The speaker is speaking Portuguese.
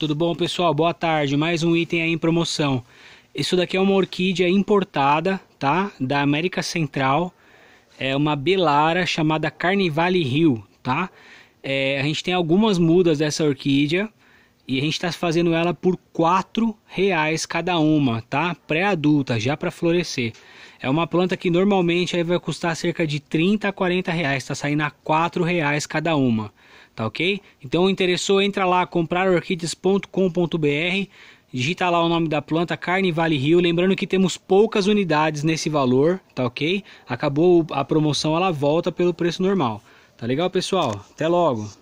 Tudo bom, pessoal? Boa tarde. Mais um item aí em promoção. Isso daqui é uma orquídea importada, tá? Da América Central. É uma belara chamada Carnivale Rio, tá? É, a gente tem algumas mudas dessa orquídea. E a gente está fazendo ela por quatro reais cada uma, tá? Pré-adulta, já para florescer. É uma planta que normalmente aí vai custar cerca de 30 a 40 reais, está saindo a quatro reais cada uma, tá ok? Então interessou, entra lá, comprarorquides.com.br, digita lá o nome da planta, Carne Vale Rio, lembrando que temos poucas unidades nesse valor, tá ok? Acabou a promoção, ela volta pelo preço normal. Tá legal, pessoal? Até logo!